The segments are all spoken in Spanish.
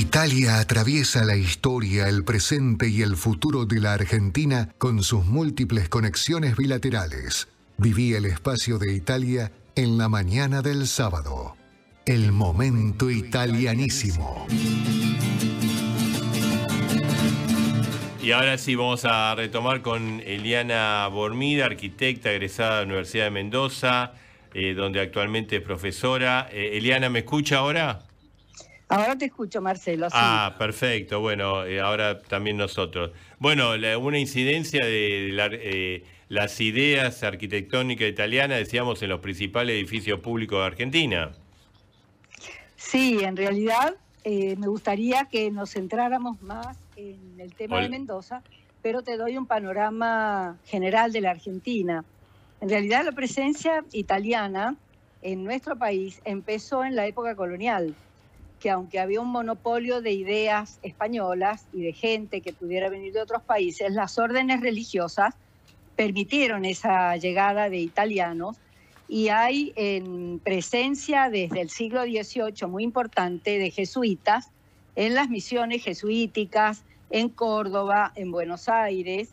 Italia atraviesa la historia, el presente y el futuro de la Argentina con sus múltiples conexiones bilaterales. Viví el espacio de Italia en la mañana del sábado. El momento italianísimo. Y ahora sí vamos a retomar con Eliana Bormida, arquitecta egresada de la Universidad de Mendoza, eh, donde actualmente es profesora. Eh, Eliana, ¿me escucha ahora? Ahora te escucho, Marcelo. Ah, perfecto. Bueno, eh, ahora también nosotros. Bueno, una incidencia de eh, las ideas arquitectónicas italianas, decíamos, en los principales edificios públicos de Argentina. Sí, en realidad eh, me gustaría que nos centráramos más en el tema de Mendoza, pero te doy un panorama general de la Argentina. En realidad la presencia italiana en nuestro país empezó en la época colonial que aunque había un monopolio de ideas españolas y de gente que pudiera venir de otros países, las órdenes religiosas permitieron esa llegada de italianos y hay en presencia desde el siglo XVIII muy importante de jesuitas en las misiones jesuíticas en Córdoba, en Buenos Aires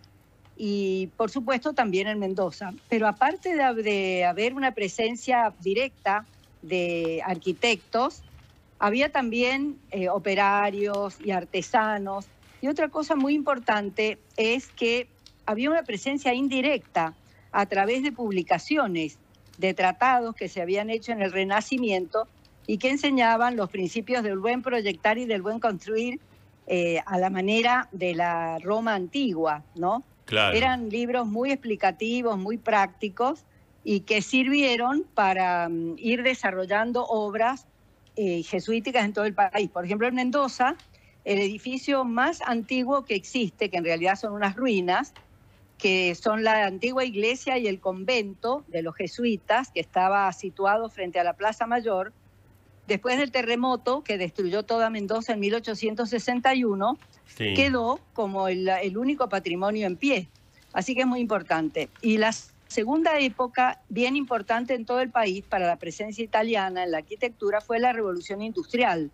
y por supuesto también en Mendoza. Pero aparte de haber una presencia directa de arquitectos, había también eh, operarios y artesanos. Y otra cosa muy importante es que había una presencia indirecta a través de publicaciones, de tratados que se habían hecho en el Renacimiento y que enseñaban los principios del buen proyectar y del buen construir eh, a la manera de la Roma antigua, ¿no? Eran libros muy explicativos, muy prácticos y que sirvieron para mm, ir desarrollando obras eh, jesuíticas en todo el país. Por ejemplo, en Mendoza, el edificio más antiguo que existe, que en realidad son unas ruinas, que son la antigua iglesia y el convento de los jesuitas, que estaba situado frente a la Plaza Mayor. Después del terremoto que destruyó toda Mendoza en 1861, quedó como el, el único patrimonio en pie. Así que es muy importante. Y las segunda época bien importante en todo el país para la presencia italiana en la arquitectura fue la revolución industrial,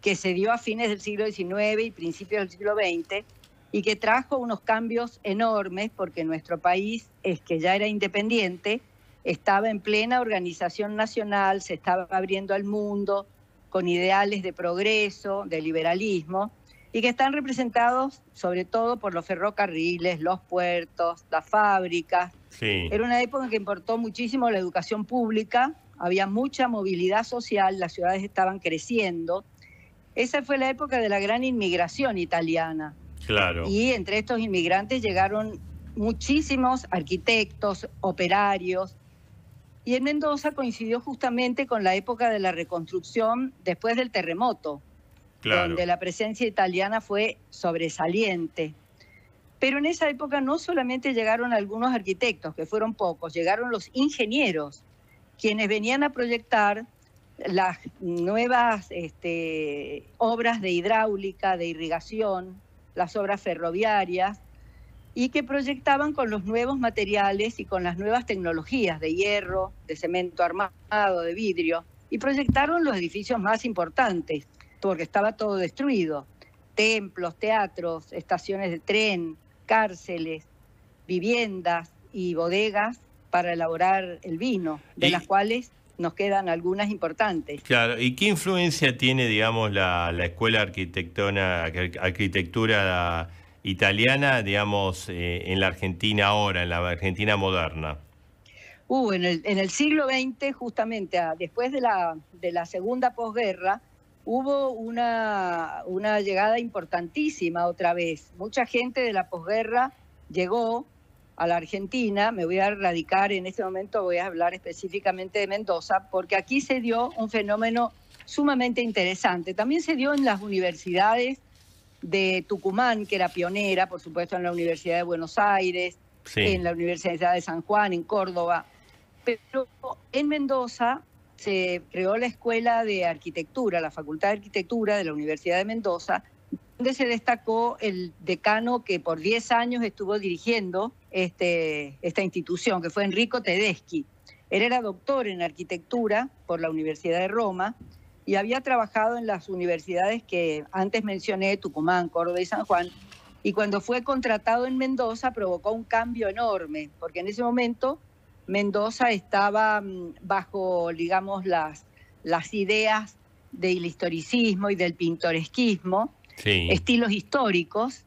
que se dio a fines del siglo XIX y principios del siglo XX y que trajo unos cambios enormes porque nuestro país, es que ya era independiente, estaba en plena organización nacional, se estaba abriendo al mundo con ideales de progreso, de liberalismo, y que están representados sobre todo por los ferrocarriles, los puertos, las fábricas, era una época en que importó muchísimo la educación pública, había mucha movilidad social, las ciudades estaban creciendo. Esa fue la época de la gran inmigración italiana. Claro. Y entre estos inmigrantes llegaron muchísimos arquitectos, operarios. Y en Mendoza coincidió justamente con la época de la reconstrucción después del terremoto, donde la presencia italiana fue sobresaliente. Pero en esa época no solamente llegaron algunos arquitectos, que fueron pocos, llegaron los ingenieros, quienes venían a proyectar las nuevas este, obras de hidráulica, de irrigación, las obras ferroviarias, y que proyectaban con los nuevos materiales y con las nuevas tecnologías de hierro, de cemento armado, de vidrio, y proyectaron los edificios más importantes, porque estaba todo destruido, templos, teatros, estaciones de tren, cárceles, viviendas y bodegas para elaborar el vino, de las cuales nos quedan algunas importantes. Claro, ¿y qué influencia tiene, digamos, la, escuela arquitectona, arquitectura italiana, digamos, eh, en la Argentina ahora, en la Argentina moderna? Uh, en, el, siglo XX, justamente después de la, de la segunda posguerra, hubo una, una llegada importantísima otra vez. Mucha gente de la posguerra llegó a la Argentina, me voy a radicar en este momento, voy a hablar específicamente de Mendoza, porque aquí se dio un fenómeno sumamente interesante. También se dio en las universidades de Tucumán, que era pionera, por supuesto, en la Universidad de Buenos Aires, en la Universidad de San Juan, en Córdoba. Pero en Mendoza se creó la Escuela de Arquitectura, la Facultad de Arquitectura de la Universidad de Mendoza, donde se destacó el decano que por 10 años estuvo dirigiendo este, esta institución, que fue Enrico Tedeschi. Él era doctor en arquitectura por la Universidad de Roma y había trabajado en las universidades que antes mencioné, Tucumán, Córdoba y San Juan, y cuando fue contratado en Mendoza provocó un cambio enorme, porque en ese momento Mendoza estaba mm, bajo, digamos, las, las ideas del historicismo y del pintoresquismo, estilos históricos,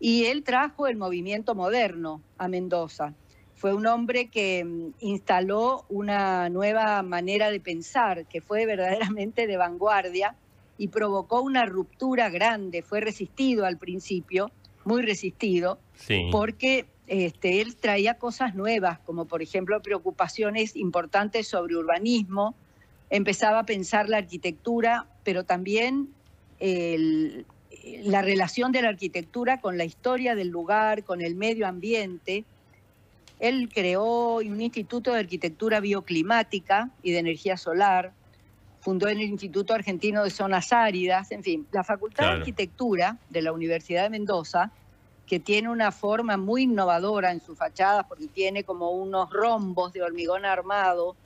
y él trajo el movimiento moderno a Mendoza. Fue un hombre que mm, instaló una nueva manera de pensar, que fue verdaderamente de vanguardia y provocó una ruptura grande. Fue resistido al principio, muy resistido, porque este, él traía cosas nuevas, como por ejemplo preocupaciones importantes sobre urbanismo, empezaba a pensar la arquitectura, pero también la relación de la arquitectura con la historia del lugar, con el medio ambiente. Él creó un instituto de arquitectura bioclimática y de energía solar, fundó el Instituto Argentino de Zonas Áridas, en fin, la Facultad de Arquitectura de la Universidad de Mendoza que tiene una forma muy innovadora en sus fachadas porque tiene como unos rombos de hormigón armado.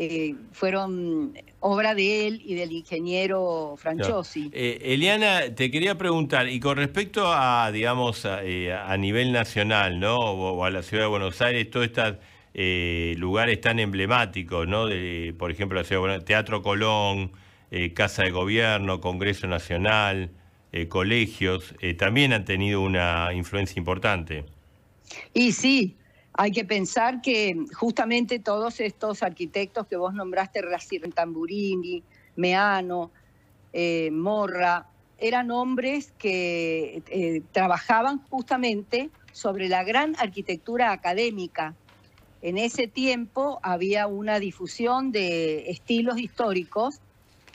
Eh, fueron obra de él y del ingeniero Franchosi. Eh, Eliana, te quería preguntar, y con respecto a, digamos, a, eh, nivel nacional, ¿no? O, a la ciudad de Buenos Aires, todos estos lugares tan emblemáticos, ¿no? De, por ejemplo, la Teatro Colón, Casa de Gobierno, Congreso Nacional. Eh, colegios, eh, también han tenido una influencia importante. Y sí, hay que pensar que justamente todos estos arquitectos que vos nombraste, Racir Tamburini, Meano, eh, Morra, eran hombres que trabajaban justamente sobre la gran arquitectura académica. En ese tiempo había una difusión de estilos históricos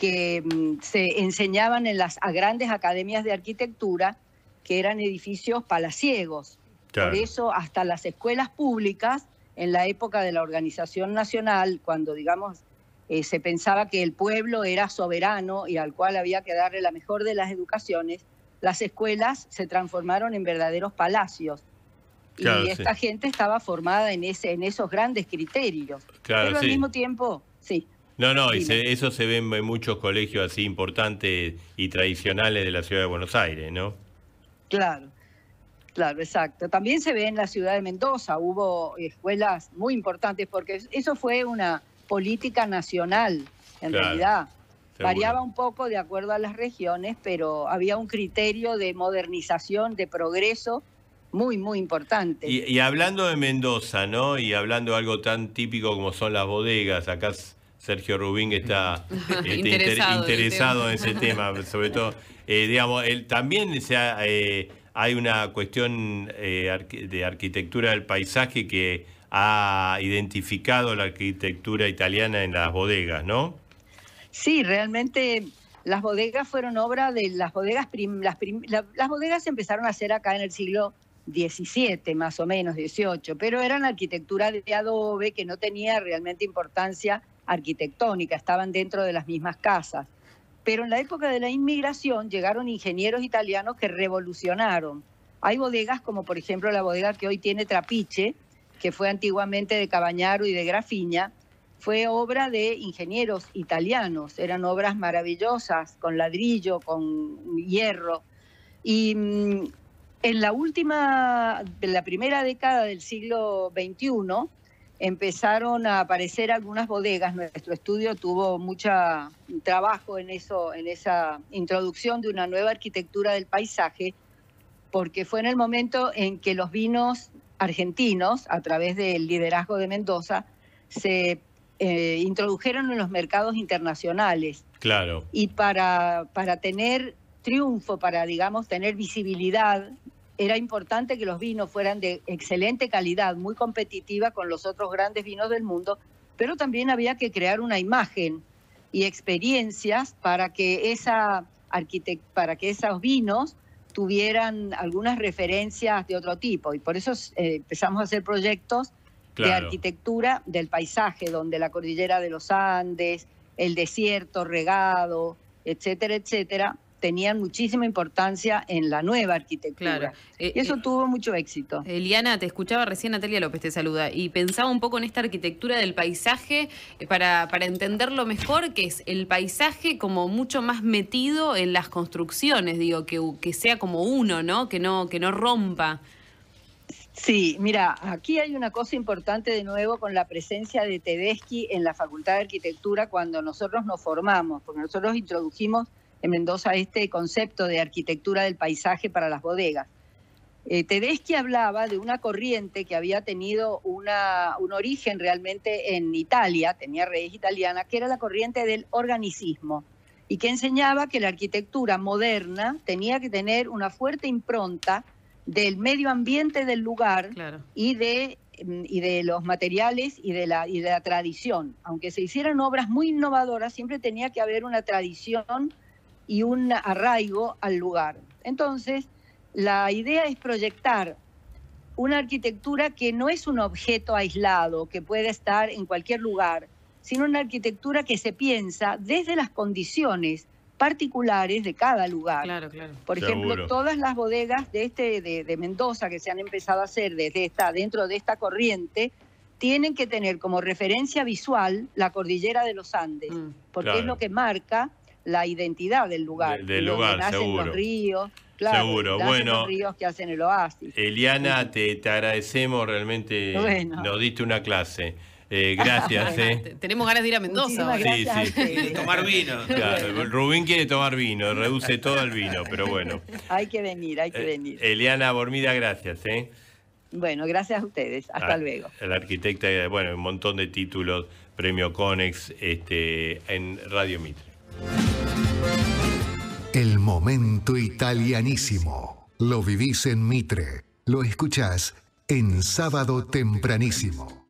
que mm, se enseñaban en las grandes academias de arquitectura, que eran edificios palaciegos. Por eso hasta las escuelas públicas, en la época de la organización nacional, cuando digamos eh, se pensaba que el pueblo era soberano y al cual había que darle la mejor de las educaciones, las escuelas se transformaron en verdaderos palacios. y esta gente estaba formada en, esos grandes criterios. Claro, Pero al mismo tiempo, sí. No, no, y eso se ve en muchos colegios así importantes y tradicionales de la ciudad de Buenos Aires, ¿no? Claro, claro, exacto. También se ve en la ciudad de Mendoza, hubo escuelas muy importantes porque eso fue una política nacional, en realidad. Variaba un poco de acuerdo a las regiones, pero había un criterio de modernización, de progreso muy, muy importante. Y, y hablando de Mendoza, ¿no? Y hablando de algo tan típico como son las bodegas, acá... Sergio Rubín está, este, interesado, en ese tema, sobre todo, eh, digamos, él, también eh, hay una cuestión eh, de arquitectura del paisaje que ha identificado la arquitectura italiana en las bodegas, ¿no? Sí, realmente las bodegas fueron obra de las bodegas, las, bodegas empezaron a hacer acá en el siglo XVII, más o menos, XVIII, pero eran arquitectura de adobe que no tenía realmente importancia arquitectónica, estaban dentro de las mismas casas. Pero en la época de la inmigración llegaron ingenieros italianos que revolucionaron. Hay bodegas como por ejemplo la bodega que hoy tiene Trapiche, que fue antiguamente de Cabañaro y de Grafiña, fue obra de ingenieros italianos, eran obras maravillosas, con ladrillo, con hierro. Y mm, en la última, en la primera década del siglo XXI, empezaron a aparecer algunas bodegas. Nuestro estudio tuvo mucho trabajo en, eso, en esa introducción de una nueva arquitectura del paisaje, porque fue en el momento en que los vinos argentinos, a través del liderazgo de Mendoza, se eh, introdujeron en los mercados internacionales. Claro. Y para, para tener triunfo, para, digamos, tener visibilidad era importante que los vinos fueran de excelente calidad, muy competitiva con los otros grandes vinos del mundo, pero también había que crear una imagen y experiencias para que, esa para que esos vinos tuvieran algunas referencias de otro tipo. Y por eso eh, empezamos a hacer proyectos de arquitectura del paisaje, donde la cordillera de los Andes, el desierto regado, etcétera, etcétera, tenían muchísima importancia en la nueva arquitectura. Eh, y eso eh, tuvo mucho éxito. Eliana, te escuchaba recién, Natalia López te saluda, y pensaba un poco en esta arquitectura del paisaje eh, para, para entenderlo mejor, que es el paisaje como mucho más metido en las construcciones, digo, que, que sea como uno, ¿no? Que no, que no rompa. Sí, mira, aquí hay una cosa importante de nuevo con la presencia de Tedeschi en la Facultad de Arquitectura cuando nosotros nos formamos, porque nosotros introdujimos en Mendoza este concepto de arquitectura del paisaje para las bodegas. Eh, Tedeschi hablaba de una corriente que había tenido una, un origen realmente en Italia, tenía raíz italiana, que era la corriente del organicismo y que enseñaba que la arquitectura moderna tenía que tener una fuerte impronta del medio ambiente del lugar y, de, mm, y de los materiales y de, la, y de la tradición. Aunque se hicieran obras muy innovadoras, siempre tenía que haber una tradición y un arraigo al lugar. Entonces, la idea es proyectar una arquitectura que no es un objeto aislado, que puede estar en cualquier lugar, sino una arquitectura que se piensa desde las condiciones particulares de cada lugar. Claro, claro. Por ejemplo, todas las bodegas de este de, Mendoza que se han empezado a hacer desde esta dentro de esta corriente tienen que tener como referencia visual la cordillera de los Andes, mm. porque es lo que marca la identidad del lugar. Del, lugar, seguro. claro, Bueno, ríos que hacen el oasis. Eliana, te, te agradecemos realmente, bueno. nos diste una clase. Eh, gracias. Eh. Tenemos ganas de ir a Mendoza. Sí, sí. tomar vino. Rubín quiere tomar vino, reduce todo el vino, pero bueno. Hay que venir, hay que eh, venir. Eliana Bormida, gracias. Eh. Bueno, gracias a ustedes. Hasta ah, luego. El arquitecta, bueno, un montón de títulos, premio Conex este, en Radio Mitre. El momento italianísimo. Lo vivís en Mitre. Lo escuchás en sábado tempranísimo.